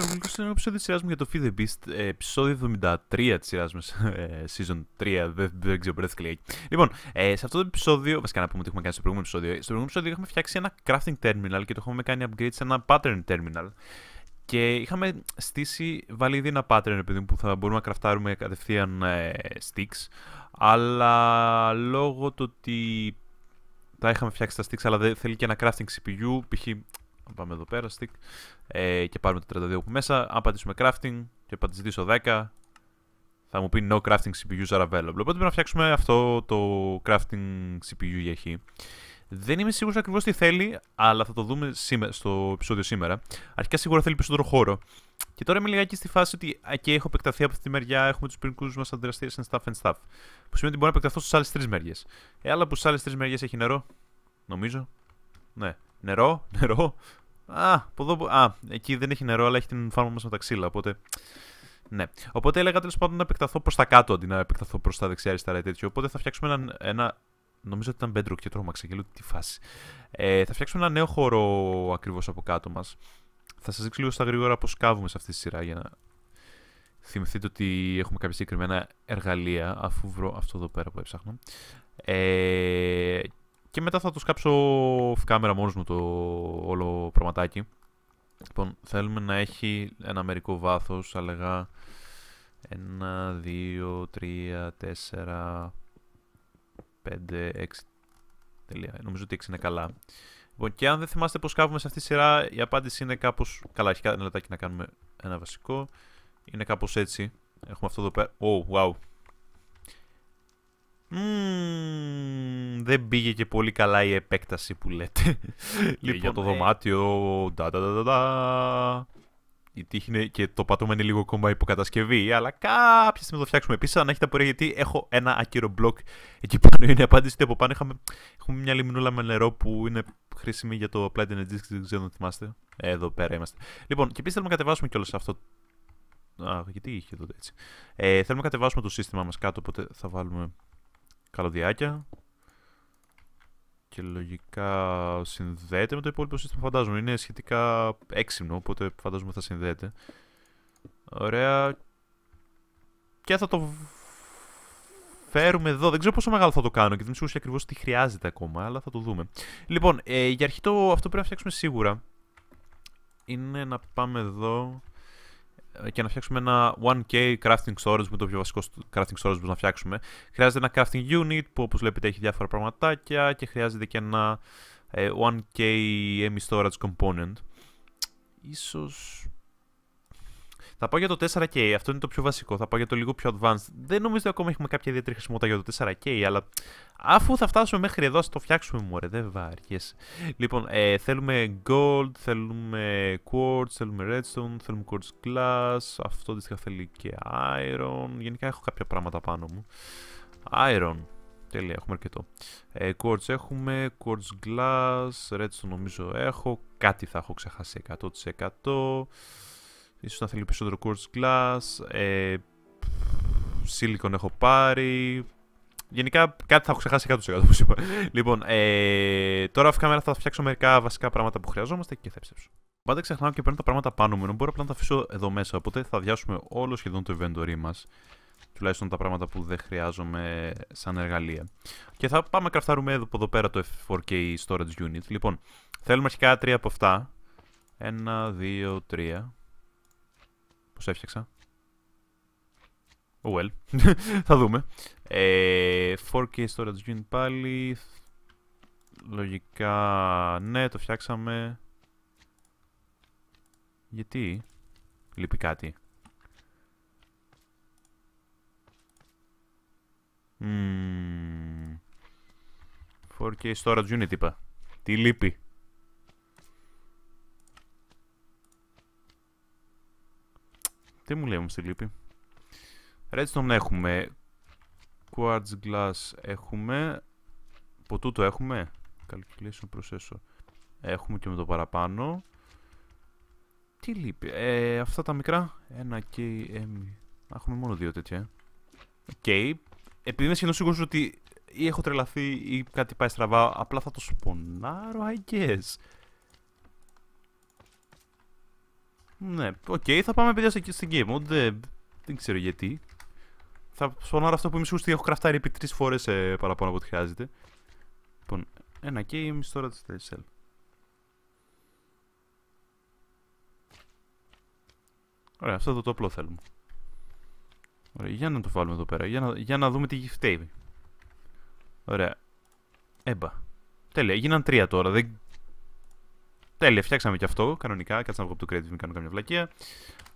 Σας σε στο επεισόδιος της μου για το Feed the Beast, επεισόδιο 73 της σειράς μας, ε, season 3, δεν ξέρω πρέπει κλείσει. Λοιπόν, ε, σε αυτό το επεισόδιο, βασικά να πούμε ότι έχουμε κάνει στο προηγούμενο επεισόδιο, στο προηγούμενο επεισόδιο είχαμε φτιάξει ένα crafting terminal και το έχουμε κάνει upgrade σε ένα pattern terminal. Και είχαμε στήσει, βάλει ήδη ένα pattern επειδή που θα μπορούμε να κραφτάρουμε κατευθείαν ε, sticks, αλλά λόγω του ότι τα είχαμε φτιάξει τα sticks, αλλά δεν θέλει και ένα crafting CPU. Π.χ πάμε εδώ πέρα, stick, ε, και πάρουμε το 32 που μέσα. Αν πατήσουμε crafting και πατήσω 10, θα μου πει no crafting CPUs are available. Οπότε πρέπει να φτιάξουμε αυτό το crafting CPU για χ. Δεν είμαι σίγουρος ακριβώς τι θέλει, αλλά θα το δούμε στο επεισόδιο σήμερα. Αρχικά σίγουρα θέλει περισσότερο χώρο. Και τώρα είμαι λιγάκι στη φάση ότι εκεί έχω επεκταθεί από αυτή τη μεριά, έχουμε τους πυρηνικούς μας αντιδραστήρε and stuff and stuff. Που σημαίνει ότι μπορώ να επεκταθώ στις άλλες τρεις μεριές. Ε, αλλά που στις άλλες τρεις μεριές έχει νερό, νομίζω. Ναι. Νερό, νερό. Α, από εδώ, α, εκεί δεν έχει νερό, αλλά έχει την φάρμα μας με τα ξύλα. Οπότε. Ναι. Οπότε έλεγα τέλος πάντων να επεκταθώ προς τα κάτω αντί να επεκταθώ προς τα δεξιά-αριστερά ή τέτοιο. Οπότε θα φτιάξουμε ένα, ένα νομίζω ότι ήταν Bedrock και τρομα και λέω τι φάση. Ε, θα φτιάξουμε ένα νέο χώρο ακριβώς από κάτω μας. Θα σας δείξω λίγο στα γρήγορα πώς σκάβουμε σε αυτή τη σειρά για να θυμηθείτε ότι έχουμε κάποια συγκεκριμένα εργαλεία, αφού βρω αυτό εδώ πέρα που έψαχνα. Ε, και μετά θα το σκάψω κάμερα μόνος μου το όλο πραγματάκι. Λοιπόν, θέλουμε να έχει ένα μερικό βάθος. θα λέγα 1, 2, 3, 4, 5, 6. Τελεία. Νομίζω ότι 6 είναι καλά. Λοιπόν, και αν δεν θυμάστε πώς κάβουμε σε αυτή τη σειρά, η απάντηση είναι κάπως. Καλά, έχει ένα λεπτάκι να κάνουμε ένα βασικό. Είναι κάπως έτσι. Έχουμε αυτό εδώ πέρα. Oh, wow. Mm δεν πήγε και πολύ καλά η επέκταση που λέτε. λοιπόν, το ε, δωμάτιο. η τύχη είναι και το πατώμα είναι λίγο ακόμα υποκατασκευή, αλλά κάποια στιγμή το φτιάξουμε επίσης. Αν έχετε απορία, γιατί έχω ένα άκυρο μπλοκ εκεί πάνω. Είναι απάντηση από πάνω έχουμε μια λιμνούλα με νερό που είναι χρήσιμη για το Applied Energy. Δεν ξέρω αν θυμάστε. Ε, εδώ πέρα είμαστε. Λοιπόν, και επίσης θέλουμε να κατεβάσουμε κιόλας αυτό. Α, γιατί είχε εδώ έτσι. Ε, θέλουμε να κατεβάσουμε το σύστημά μας κάτω, οπότε θα βάλουμε καλωδιάκια και λογικά συνδέεται με το υπόλοιπο σύστημα, φαντάζομαι. Είναι σχετικά έξυπνο, οπότε φαντάζομαι θα συνδέεται. Ωραία. Και θα το φέρουμε εδώ. Δεν ξέρω πόσο μεγάλο θα το κάνω και δεν ξέρω ακριβώς τι χρειάζεται ακόμα, αλλά θα το δούμε. Λοιπόν, ε, για αρχή το αυτό πρέπει να φτιάξουμε σίγουρα. Είναι να πάμε εδώ ε, και να φτιάξουμε ένα 1K crafting storage που είναι το πιο βασικό crafting storage που να φτιάξουμε. Χρειάζεται ένα crafting unit που όπως βλέπετε έχει διάφορα πραγματάκια και χρειάζεται και ένα 1K ε, EMI storage component. Ίσως θα πάω για το 4K. Αυτό είναι το πιο βασικό. Θα πάω για το λίγο πιο advanced. Δεν νομίζω ότι ακόμα έχουμε κάποια ιδιαίτερη χρησιμότητα για το 4K, αλλά αφού θα φτάσουμε μέχρι εδώ, ας το φτιάξουμε μωρέ. Δεν βάρκες. Λοιπόν, ε, θέλουμε gold, θέλουμε quartz, θέλουμε redstone, θέλουμε quartz glass. Αυτό αντίστοιχα θέλει και iron. Γενικά έχω κάποια πράγματα πάνω μου. Iron. Τέλεια, έχουμε αρκετό. Ε, quartz έχουμε, quartz glass, redstone νομίζω έχω. Κάτι θα έχω ξεχάσει 100%. Ίσως να θέλει περισσότερο Quartz Glass. Ε, silicon έχω πάρει. Γενικά κάτι θα έχω ξεχάσει 100% όπως είπα. λοιπόν, ε, τώρα αυτή μέρα θα φτιάξω μερικά βασικά πράγματα που χρειαζόμαστε και θα επιστρέψω. Πάντα ξεχνάω και παίρνω τα πράγματα πάνω μου, μπορώ απλά να τα αφήσω εδώ μέσα. Οπότε θα διάσουμε όλο σχεδόν το inventory μας, Τουλάχιστον τα πράγματα που δεν χρειάζομαι σαν εργαλεία. Και θα πάμε κραφτάρουμε εδώ, εδώ πέρα το F4K Storage Unit. Λοιπόν, θέλουμε αρχικά τρία από αυτά. Ένα, δύο, τρία. Πώς έφτιαξα. Oh well. θα δούμε. Ε, 4K storage unit πάλι. Λογικά, ναι, το φτιάξαμε. Γιατί λείπει κάτι. Mm. 4K storage unit είπα. Τι λείπει. Τι μου λέει όμως τη λύπη. Redstone έχουμε. Quartz glass έχουμε. Ποτού έχουμε. Calculation processor. Έχουμε και με το παραπάνω. Τι λείπει. Ε, αυτά τα μικρά. Ένα M. Έχουμε μόνο δύο τέτοια. Ε. Οκ. Okay. Επειδή είμαι σχεδόν σίγουρος ότι ή έχω τρελαθεί ή κάτι πάει στραβά, απλά θα το σπονάρω, I guess. Ναι, οκ, θα πάμε παιδιά στην game mode. Δεν, ξέρω γιατί. Θα σπονάρω αυτό που είμαι σίγουρος ότι έχω κραφτάρει επί τρεις φορές ε, παραπάνω από ό,τι χρειάζεται. Λοιπόν, ένα game τώρα τη TSL. Ωραία, αυτό εδώ το απλό θέλουμε. Ωραία, για να το βάλουμε εδώ πέρα, για να, για να δούμε τι φταίει. Ωραία. Έμπα. Τέλεια, έγιναν τρία τώρα, δεν Τέλεια, φτιάξαμε και αυτό κανονικά. Κάτσε να βγω από το Creative, μην κάνω καμιά βλακεία.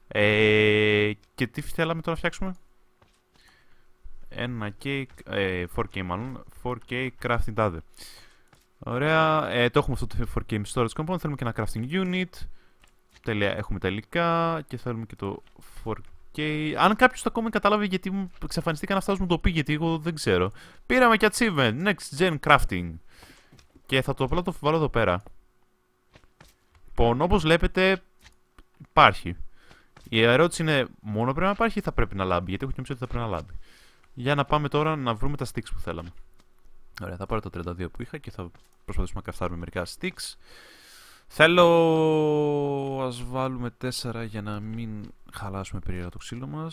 Ε, και τι θέλαμε τώρα να φτιάξουμε. Ένα ε, K, ε, 4K μάλλον, 4K crafting τάδε. Ωραία, ε, το έχουμε αυτό το 4K storage component, θέλουμε και ένα crafting unit. Τέλεια, έχουμε τα υλικά και θέλουμε και το 4K. Αν κάποιος ακόμα κατάλαβε γιατί μου εξαφανιστήκαν αυτά, μου το πει γιατί εγώ δεν ξέρω. Πήραμε και achievement, next gen crafting. Και θα το απλά το βάλω εδώ πέρα. Λοιπόν, όπως βλέπετε υπάρχει. Η ερώτηση είναι μόνο πρέπει να υπάρχει ή θα πρέπει να λάμπει, γιατί έχω κοιμήσει ότι θα πρέπει να λάμπει. Για να πάμε τώρα να βρούμε τα sticks που θέλαμε. Ωραία, θα πάρω τα 32 που είχα και θα προσπαθήσουμε να καθάρουμε μερικά sticks. Θέλω... να βάλουμε 4 για να μην χαλάσουμε περίεργα το ξύλο μας.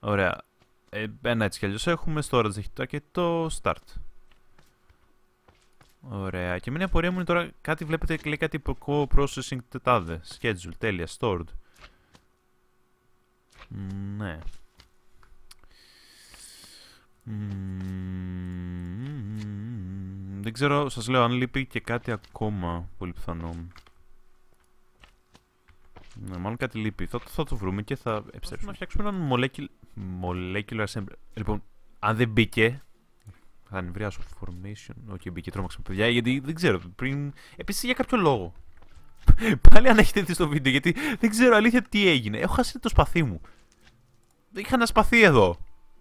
Ωραία. Ε, ένα έτσι κι αλλιώ έχουμε, storage έχει το start. Ωραία. Και μια απορία μου είναι τώρα κάτι βλέπετε λέει κάτι κάτι processing τετάδε. Schedule. Τέλεια. Stored. Ναι. Δεν ξέρω, σας λέω, αν λείπει και κάτι ακόμα, πολύ πιθανό. Ναι, μάλλον κάτι λείπει. Θα, θα το βρούμε και θα επιστρέψουμε. Να φτιάξουμε έναν molecular assembly, Λοιπόν, αν δεν μπήκε, θα ανεβριάσω formation. Οκ, okay, μπήκε τρόμαξα παιδιά, γιατί δεν ξέρω. Πριν... Επίση για κάποιο λόγο. Πάλι αν έχετε δει στο βίντεο, γιατί δεν ξέρω αλήθεια τι έγινε. Έχω χάσει το σπαθί μου. Είχα ένα σπαθί εδώ.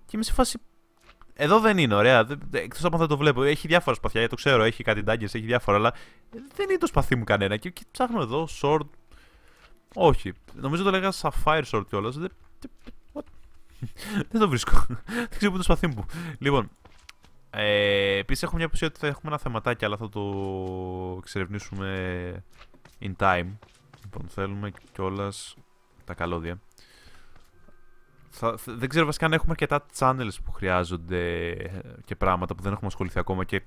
Και είμαι σε φάση. Εδώ δεν είναι, ωραία. Εκτός από αν δεν το βλέπω. Έχει διάφορα σπαθιά, γιατί το ξέρω. Έχει κάτι ντάγκε, έχει διάφορα, αλλά δεν είναι το σπαθί μου κανένα. Και, και ψάχνω εδώ, short. Όχι. Νομίζω το λέγα sapphire short κιόλας. Δεν... το βρίσκω. δεν ξέρω που το σπαθί μου. Λοιπόν, ε, Επίσης, έχουμε μια απουσία ότι θα έχουμε ένα θεματάκι, αλλά θα το εξερευνήσουμε in time. Λοιπόν, θέλουμε κιόλας τα καλώδια. δεν ξέρω βασικά αν έχουμε αρκετά channels που χρειάζονται ε, και πράγματα που δεν έχουμε ασχοληθεί ακόμα και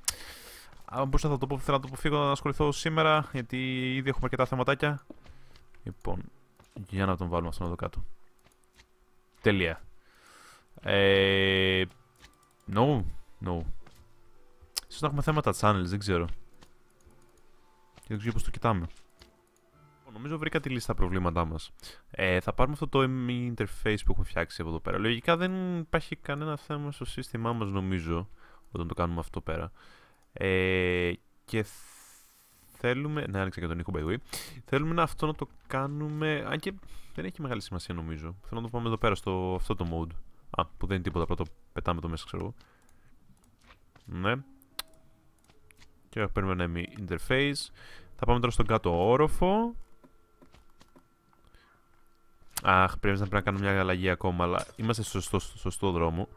αν μπορούσα να το πω, θέλω να το αποφύγω να ασχοληθώ σήμερα γιατί ήδη έχουμε αρκετά θεματάκια. Λοιπόν, για να τον βάλουμε αυτόν εδώ κάτω. Τελεία. Ε, no, no. Ίσως να έχουμε θέματα channels, δεν ξέρω. Και δεν ξέρω πώς το κοιτάμε. Λοιπόν, νομίζω βρήκα τη λίστα προβλήματά μας. Ε, θα πάρουμε αυτό το interface που έχουμε φτιάξει από εδώ πέρα. Λογικά δεν υπάρχει κανένα θέμα στο σύστημά μας, νομίζω, όταν το κάνουμε αυτό πέρα. Ε, και θέλουμε. Ναι, άνοιξα και τον ήχο, by the way. Θέλουμε να αυτό να το κάνουμε. Αν και δεν έχει μεγάλη σημασία, νομίζω. Θέλω να το πάμε εδώ πέρα στο αυτό το mode. Α, που δεν είναι τίποτα. Πρώτα πετάμε το μέσα, ξέρω εγώ. Ναι και ένα interface. Θα πάμε τώρα στον κάτω όροφο. Αχ, πρέπει να πρέπει να κάνουμε μια αλλαγή ακόμα, αλλά είμαστε στο σωστό, σωστό δρόμο.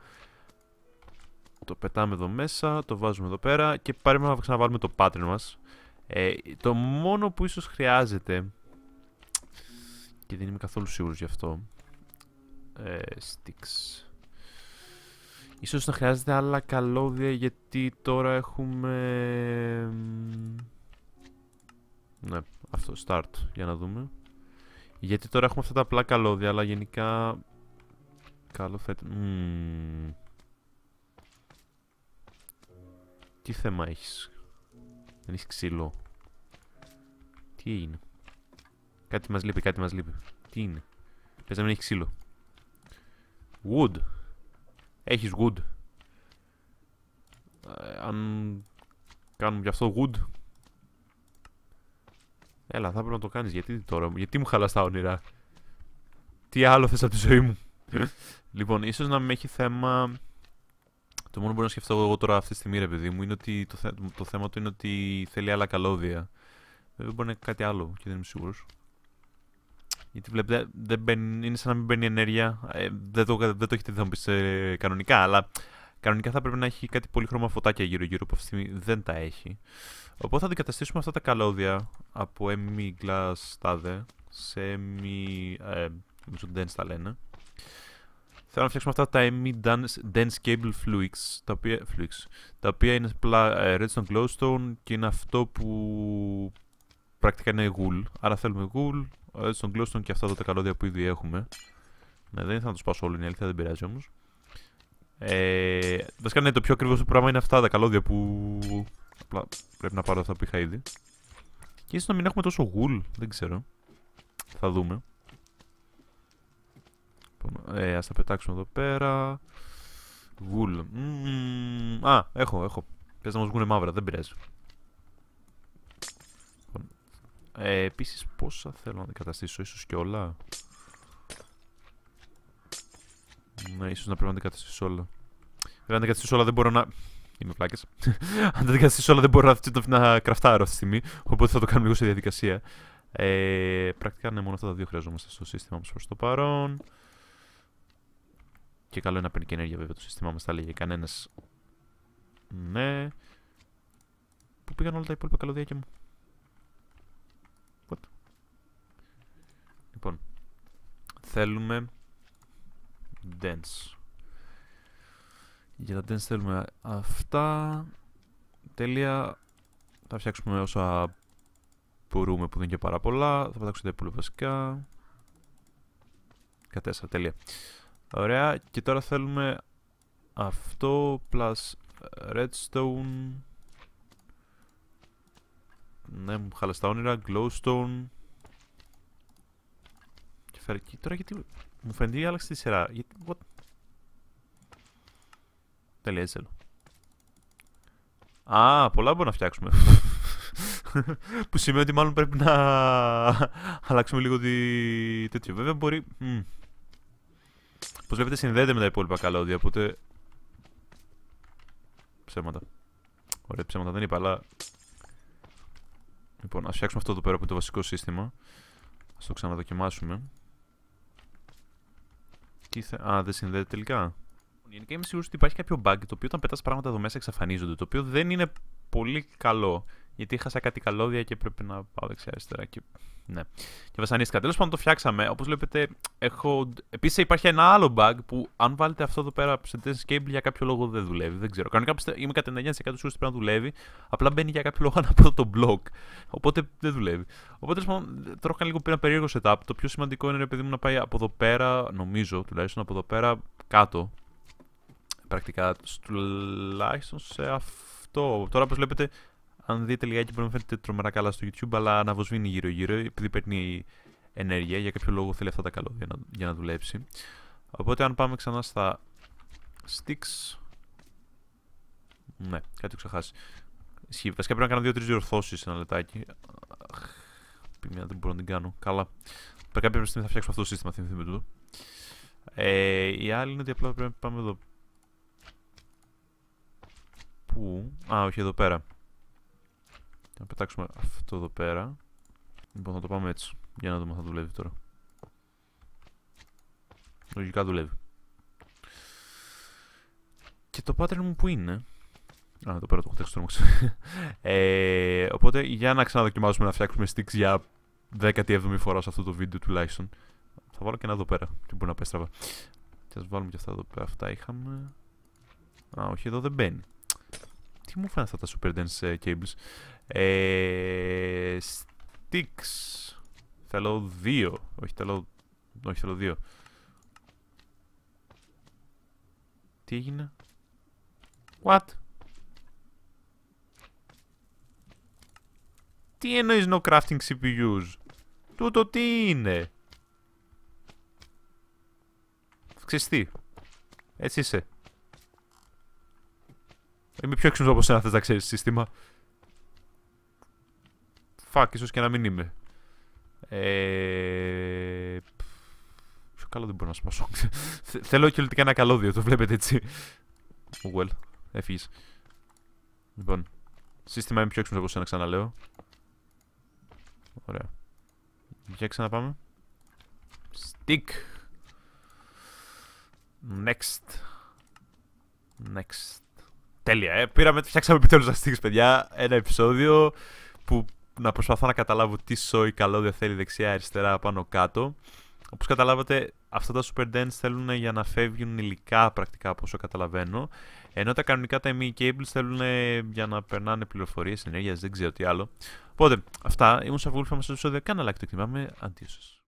Το πετάμε εδώ μέσα, το βάζουμε εδώ πέρα και πάρουμε να ξαναβάλουμε το pattern μας. Ε, το μόνο που ίσως χρειάζεται, και δεν είμαι καθόλου σίγουρος γι' αυτό, ε, sticks. Ίσως να χρειάζεται άλλα καλώδια γιατί τώρα έχουμε... Ναι, αυτό, start, για να δούμε. Γιατί τώρα έχουμε αυτά τα απλά καλώδια, αλλά γενικά... Καλό θα mm. Τι θέμα έχεις. Δεν έχεις ξύλο. Τι είναι; Κάτι μας λείπει, κάτι μας λείπει. Τι είναι. Πες να μην έχεις ξύλο. Wood. Έχεις good. Ε, αν κάνουμε γι' αυτό good. Έλα, θα πρέπει να το κάνεις. Γιατί τώρα, γιατί μου χαλάς τα όνειρα. Τι άλλο θες από τη ζωή μου. λοιπόν, ίσως να με έχει θέμα... Το μόνο που μπορώ να σκεφτώ εγώ τώρα αυτή τη στιγμή, ρε παιδί μου, είναι ότι το, το θέμα του είναι ότι θέλει άλλα καλώδια. Βέβαια ε, μπορεί να είναι κάτι άλλο και δεν είμαι σίγουρος. Γιατί βλέπετε, δεν είναι σαν να μην μπαίνει ενέργεια. Ε, δεν, το, δεν το έχετε δει, θα πεις ε, κανονικά, αλλά κανονικά θα πρέπει να έχει χρώμα πολύχρωμα φωτάκια γύρω-γύρω που αυτή τη στιγμή δεν τα έχει. Οπότε θα αντικαταστήσουμε αυτά τα καλώδια από Emmy Glass τάδε σε Emmy. Ε, Dense τα λένε. Θέλω να φτιάξουμε αυτά τα Emmy Dense, Cable Fluids, τα οποία, τα οποία είναι απλά ε, Redstone Glowstone και είναι αυτό που πρακτικά είναι γουλ. Άρα θέλουμε γουλ, ε, στον Glowstone και αυτά τα καλώδια που ήδη έχουμε. Ναι, δεν ήθελα να τους πάω όλοι, είναι αλήθεια, δεν πειράζει όμως. Ε, βασικά ναι, το πιο ακριβώ πράγμα είναι αυτά τα καλώδια που. Απλά πρέπει να πάρω αυτά που είχα ήδη. Και ίσως να μην έχουμε τόσο γουλ, δεν ξέρω. Θα δούμε. Λοιπόν, ε, ας τα πετάξουμε εδώ πέρα. Γουλ. α, έχω, έχω. Πες να μας βγουν μαύρα, δεν πειράζει. Ε, επίσης πόσα θέλω να αντικαταστήσω, ίσως και όλα. Ναι, ίσως να πρέπει να αντικαταστήσω όλα. Βέβαια, αν αντικαταστήσω όλα δεν μπορώ να... Είμαι πλάκες. αν αντικαταστήσω όλα δεν μπορώ να, να κραφτάρω αυτή τη στιγμή, οπότε θα το κάνουμε λίγο σε διαδικασία. Ε, πρακτικά ναι, μόνο αυτά τα δύο χρειαζόμαστε στο σύστημα μας προς το παρόν. Και καλό είναι να παίρνει και ενέργεια βέβαια το σύστημά μας, τα λέγει κανένας. Ναι. Πού πήγαν όλα τα υπόλοιπα καλωδιάκια μου. Λοιπόν, θέλουμε dense. Για τα dense θέλουμε αυτά. Τέλεια. Θα φτιάξουμε όσα μπορούμε που δεν είναι και πάρα πολλά. Θα φτιάξουμε τα υπόλοιπα βασικά. τέλεια. Ωραία, και τώρα θέλουμε αυτό plus redstone. Ναι, μου χάλασε όνειρα. Glowstone. Και Τώρα γιατί μου φαίνεται ότι άλλαξε τη σειρά. Γιατί... Τέλεια, έτσι θέλω. Α, πολλά μπορούμε να φτιάξουμε. που σημαίνει ότι μάλλον πρέπει να αλλάξουμε λίγο τη τέτοιο. Βέβαια μπορεί... Mm. βλέπετε συνδέεται με τα υπόλοιπα καλώδια, οπότε... Ψέματα. Ωραία, ψέματα δεν είπα, αλλά... Λοιπόν, ας φτιάξουμε αυτό εδώ πέρα που το βασικό σύστημα. Ας το ξαναδοκιμάσουμε. Α, δεν συνδέεται τελικά. Γενικά είμαι σίγουρος ότι υπάρχει κάποιο bug το οποίο όταν πετάς πράγματα εδώ μέσα εξαφανίζονται. Το οποίο δεν είναι πολύ καλό. Γιατί είχασα κάτι καλώδια και πρέπει να πάω δεξιά-αριστερά. Και... Ναι. Και βασανίστηκα. Τέλος πάντων το φτιάξαμε. Όπως βλέπετε, έχω... επίσης υπάρχει ένα άλλο bug που αν βάλετε αυτό εδώ πέρα σε τέσσερι κέμπλ, για κάποιο λόγο δεν δουλεύει. Δεν ξέρω. Κανονικά είμαι κατά 99% σίγουρο πρέπει να δουλεύει. Απλά μπαίνει για κάποιο λόγο πω το block. Οπότε δεν δουλεύει. Οπότε τέλος πάντων τρώω λίγο πέρα περίεργο setup. Το πιο σημαντικό είναι επειδή μου να πάει από εδώ πέρα, νομίζω τουλάχιστον από εδώ πέρα κάτω. Πρακτικά τουλάχιστον σε αυτό. Τώρα, όπως βλέπετε, αν δείτε λιγάκι μπορεί να φαίνεται τρομερά καλά στο YouTube, αλλα να βοσβήνει αναβοσβήνει γύρω-γύρω, επειδή παίρνει ενέργεια, για κάποιο λόγο θέλει αυτά τα καλώδια να, για να δουλέψει. Οπότε αν πάμε ξανά στα sticks... Ναι, κάτι έχω ξεχάσει. Ισχύει. Βασικά πρέπει να κάνω δύο-τρει διορθώσεις ένα λεπτάκι. Μια δεν μπορώ να την κάνω. Καλά. Πρέπει κάποια στιγμή θα φτιάξω αυτό το σύστημα. Θυμηθείτε το. Ε, η άλλη είναι ότι απλά πρέπει να πάμε εδώ. Πού. Α, όχι, εδώ πέρα. Να πετάξουμε αυτό εδώ πέρα. Λοιπόν, θα το πάμε έτσι. Για να δούμε αν θα δουλεύει τώρα. Λογικά δουλεύει. Και το pattern μου που είναι. Α, εδώ πέρα το έχω τέξει ε, Οπότε για να ξαναδοκιμάσουμε να φτιάξουμε sticks για 17η φορά σε αυτό το βίντεο τουλάχιστον. Θα βάλω και ένα εδώ πέρα. Τι μπορεί να πέσει Και ας βάλουμε και αυτά εδώ πέρα. Αυτά είχαμε. Α, όχι, εδώ δεν μπαίνει. Τι μου φαίνεται αυτά τα super dense ε, cables. Ε, sticks. Θέλω δύο. Όχι, θέλω... Όχι, θέλω δύο. Τι έγινε. What? Τι εννοείς no crafting CPUs. Τούτο τι είναι. Ξεστή. Έτσι είσαι. Είμαι πιο έξυπνος από σένα θες να ξέρεις σύστημα. Φακ, ίσως και να μην είμαι. Ε... Πιο καλό δεν μπορώ να σπάσω. Θέλω και ένα καλώδιο, το βλέπετε έτσι. Well, έφυγες. Λοιπόν, σύστημα είναι πιο έξυπνο από σένα, ξαναλέω. Ωραία. Για ξαναπάμε. Stick. Next. Next. Τέλεια, ε. Πήραμε, φτιάξαμε επιτέλους ένα sticks, παιδιά. Ένα επεισόδιο που να προσπαθώ να καταλάβω τι σόι καλώδια θέλει δεξιά, αριστερά, πάνω, κάτω. Όπως καταλάβατε, αυτά τα super dents θέλουν για να φεύγουν υλικά πρακτικά από όσο καταλαβαίνω. Ενώ τα κανονικά τα ME cables θέλουν για να περνάνε πληροφορίες, ενέργεια, δεν ξέρω τι άλλο. Οπότε, αυτά. Ήμουν σε βούλφα μα στο επεισόδιο. Κάνε like το εκτιμάμε. Αντίο